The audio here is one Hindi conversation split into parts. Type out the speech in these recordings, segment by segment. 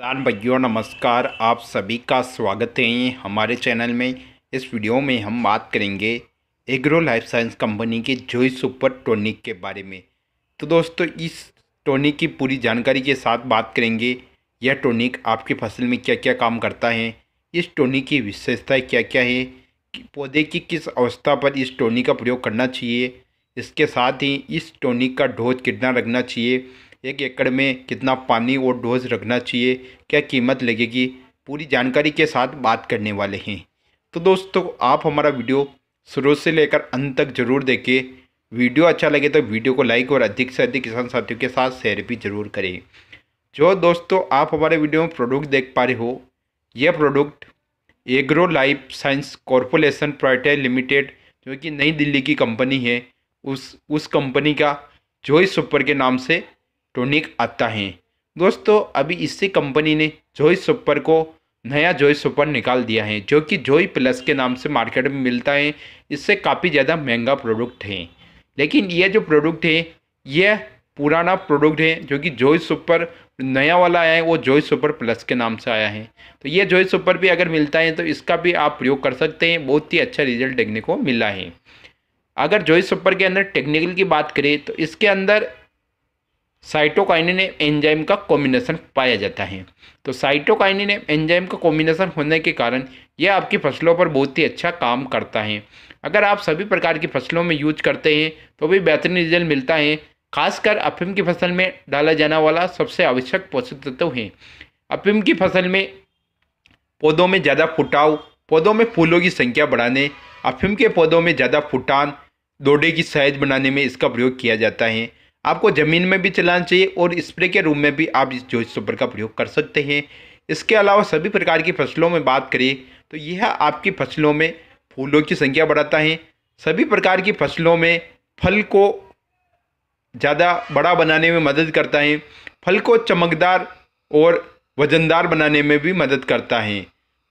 किसान भैया नमस्कार आप सभी का स्वागत है हमारे चैनल में इस वीडियो में हम बात करेंगे एग्रो लाइफ साइंस कंपनी के जोई सुपर टोनिक के बारे में तो दोस्तों इस टोनिक की पूरी जानकारी के साथ बात करेंगे यह टोनिक आपकी फसल में क्या क्या काम करता है इस टोनिक की विशेषताएँ क्या क्या है पौधे की किस अवस्था पर इस टोनिक का प्रयोग करना चाहिए इसके साथ ही इस टोनिक का ढोज कितना रखना चाहिए एक एकड़ में कितना पानी और डोज रखना चाहिए क्या कीमत लगेगी पूरी जानकारी के साथ बात करने वाले हैं तो दोस्तों आप हमारा वीडियो शुरू से लेकर अंत तक जरूर देखें वीडियो अच्छा लगे तो वीडियो को लाइक और अधिक से अधिक किसान साथियों के साथ शेयर भी जरूर करें जो दोस्तों आप हमारे वीडियो में प्रोडक्ट देख पा रहे हो यह product agro life science corporation private limited जो कि नई दिल्ली की कंपनी है उस उस कंपनी का जोई सुपर के नाम से टोनिक आता है दोस्तों अभी इसी कंपनी ने जोई सुपर को नया जोई सुपर निकाल दिया है जो कि जोई प्लस के नाम से मार्केट में मिलता है इससे काफ़ी ज़्यादा महंगा प्रोडक्ट है लेकिन यह जो प्रोडक्ट है यह पुराना प्रोडक्ट है जो कि जोई सुपर नया वाला आया है वो जोई सुपर प्लस के नाम से आया है तो ये जोई सुपर भी अगर मिलता है तो इसका भी आप प्रयोग कर सकते हैं बहुत ही अच्छा रिजल्ट देखने को मिला है अगर जोई सुपर के अंदर टेक्निकल की बात करें तो इसके अंदर साइटोकाइनिन एंजाइम का कॉम्बिनेशन पाया जाता है तो साइटोकाइनिन एंजाइम का कॉम्बिनेशन होने के कारण यह आपकी फसलों पर बहुत ही अच्छा काम करता है अगर आप सभी प्रकार की फसलों में यूज करते हैं तो भी बेहतरीन रिजल्ट मिलता है खासकर अफीम की फसल में डाला जाने वाला सबसे आवश्यक पोषक तत्व है अफीम की फसल में पौधों में ज़्यादा फुटाव पौधों में फूलों की संख्या बढ़ाने अफीम के पौधों में ज़्यादा फुटान दौड़े की सहज बनाने में इसका प्रयोग किया जाता है आपको ज़मीन में भी चलाना चाहिए और स्प्रे के रूम में भी आप इस जो सुपर का प्रयोग कर सकते हैं इसके अलावा सभी प्रकार की फसलों में बात करें तो यह आपकी फसलों में फूलों की संख्या बढ़ाता है सभी प्रकार की फसलों में फल को ज़्यादा बड़ा बनाने में मदद करता है फल को चमकदार और वजनदार बनाने में भी मदद करता है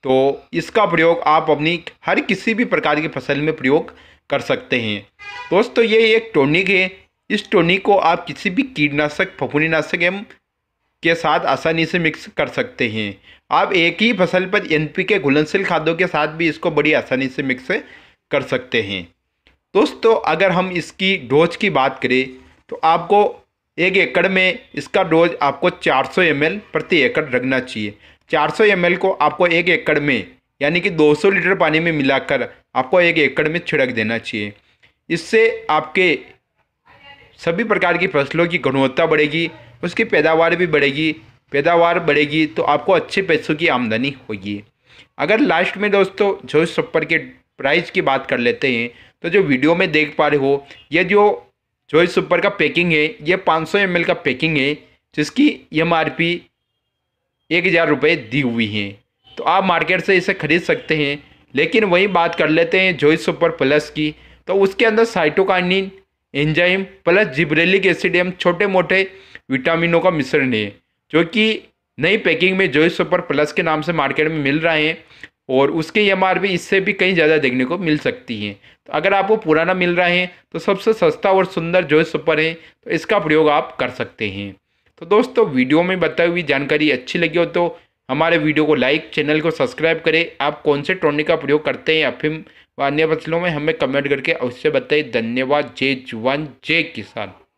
तो इसका प्रयोग आप अपनी हर किसी भी प्रकार की फसल में प्रयोग कर सकते हैं दोस्तों ये एक टोनिक है इस टोनिक को आप किसी भी कीटनाशक फफूनीनाशक एवं के साथ आसानी से मिक्स कर सकते हैं आप एक ही फसल पर एन पी के घुलनशील खादों के साथ भी इसको बड़ी आसानी से मिक्स कर सकते हैं दोस्तों अगर हम इसकी डोज की बात करें तो आपको एक एकड़ में इसका डोज आपको 400 सौ प्रति एकड़ रखना चाहिए 400 सौ को आपको एक एकड़ में यानी कि 200 लीटर पानी में मिलाकर आपको एक एकड़ में छिड़क देना चाहिए इससे आपके सभी प्रकार की फसलों की गुणवत्ता बढ़ेगी उसकी पैदावार भी बढ़ेगी पैदावार बढ़ेगी तो आपको अच्छे पैसों की आमदनी होगी अगर लास्ट में दोस्तों जो सप्पर के प्राइस की बात कर लेते हैं तो जो वीडियो में देख पा रहे हो ये जो चॉइस सुपर का पैकिंग है ये 500 सौ का पैकिंग है जिसकी एम आर पी एक हज़ार रुपये दी हुई है तो आप मार्केट से इसे ख़रीद सकते हैं लेकिन वही बात कर लेते हैं जॉइस सुपर प्लस की तो उसके अंदर cytokinin enzyme plus gibberellic acid एम छोटे मोटे विटामिनों का मिश्रण है जो कि नई पैकिंग में जोई सुपर प्लस के नाम से मार्केट में मिल रहे हैं और उसके एम इससे भी कहीं ज़्यादा देखने को मिल सकती हैं तो अगर आपको पुराना मिल रहा है तो सबसे सस्ता और सुंदर जो सुपर है तो इसका प्रयोग आप कर सकते हैं तो दोस्तों वीडियो में बताई हुई जानकारी अच्छी लगी हो तो हमारे वीडियो को लाइक चैनल को सब्सक्राइब करें आप कौन से टोनी का प्रयोग करते हैं अफिम व अन्य फसलों में हमें कमेंट करके अवश्य बताइए धन्यवाद जय जवान जय किसान